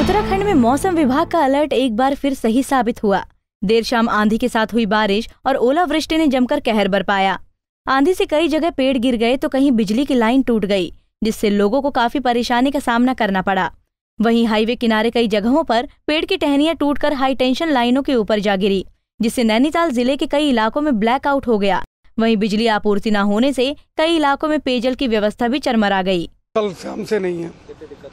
उत्तराखंड में मौसम विभाग का अलर्ट एक बार फिर सही साबित हुआ देर शाम आंधी के साथ हुई बारिश और ओलावृष्टि ने जमकर कहर बरपाया आंधी से कई जगह पेड़ गिर गए तो कहीं बिजली की लाइन टूट गई जिससे लोगों को काफी परेशानी का सामना करना पड़ा वहीं हाईवे किनारे कई जगहों पर पेड़ की टहनियां टूटकर हाई टेंशन लाइनों के ऊपर जा गिरी जिससे नैनीताल जिले के कई इलाकों में ब्लैक आउट हो गया वहीं बिजली आपूर्ति न होने से कई इलाकों में पेयजल की व्यवस्था भी चरमरा गई कल शाम से नहीं है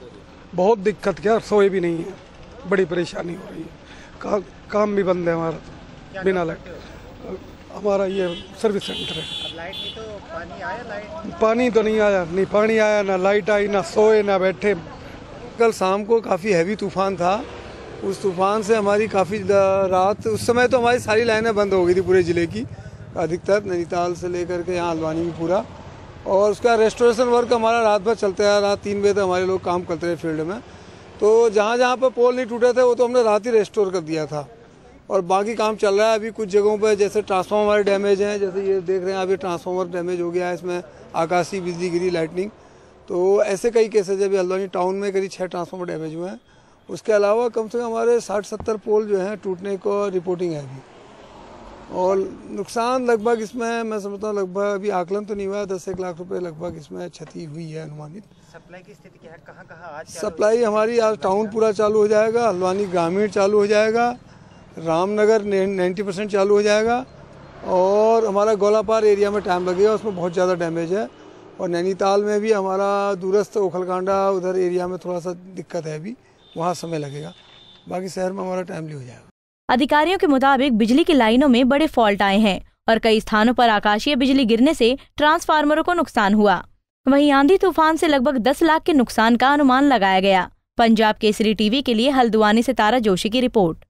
बहुत दिक्कत क्या सोए भी नहीं है बड़ी परेशानी हो रही है का, काम भी बंद है हमारा बिना लाइट हमारा ये सर्विस सेंटर है लाइट तो पानी आया लाइट पानी तो नहीं आया नहीं पानी आया ना लाइट आई ना सोए ना बैठे कल शाम को काफ़ी हैवी तूफान था उस तूफान से हमारी काफ़ी रात उस समय तो हमारी सारी लाइनें बंद हो गई थी पूरे ज़िले की अधिकतर नैनीताल से लेकर के यहाँ हल्द्वानी भी पूरा और उसका रेस्टोरेशन वर्क हमारा रात भर चलते हैं रात तीन बजे तक हमारे लोग काम करते रहे फील्ड में तो जहाँ जहाँ पर पोल नहीं टूटे थे वो तो हमने रात ही रेस्टोर कर दिया था और बाकी काम चल रहा है अभी कुछ जगहों पर जैसे ट्रांसफार्मर डैमेज हैं जैसे ये देख रहे हैं अभी ट्रांसफार्मर डैमेज हो गया है इसमें आकाशीय बिजली गिरी लाइटनिंग तो ऐसे कई केसेज अभी हल्द्वानी टाउन में करीब छः ट्रांसफार्मर डैमेज हुए हैं उसके अलावा कम से कम हमारे साठ सत्तर पोल जो हैं टूटने को रिपोर्टिंग है अभी और नुकसान लगभग इसमें मैं समझता हूँ लगभग अभी आकलन तो नहीं हुआ है दस एक लाख रुपए लगभग इसमें क्षति हुई है अनुमानित सप्लाई की स्थिति क्या है कहाँ कहाँ आज सप्लाई हमारी आज टाउन पूरा चालू हो जाएगा हल्द्वानी ग्रामीण चालू हो जाएगा रामनगर नाइन्टी परसेंट चालू हो जाएगा और हमारा गोलापार एरिया में टाइम लगेगा उसमें बहुत ज़्यादा डैमेज है और नैनीताल में भी हमारा दूरस्थ ओखलकांडा उधर एरिया में थोड़ा सा दिक्कत है अभी वहाँ समय लगेगा बाकी शहर में हमारा टाइमली हो जाएगा अधिकारियों के मुताबिक बिजली की लाइनों में बड़े फॉल्ट आए हैं और कई स्थानों पर आकाशीय बिजली गिरने से ट्रांसफार्मरों को नुकसान हुआ वहीं आंधी तूफान से लगभग 10 लाख के नुकसान का अनुमान लगाया गया पंजाब केसरी टीवी के लिए हल्द्वानी से तारा जोशी की रिपोर्ट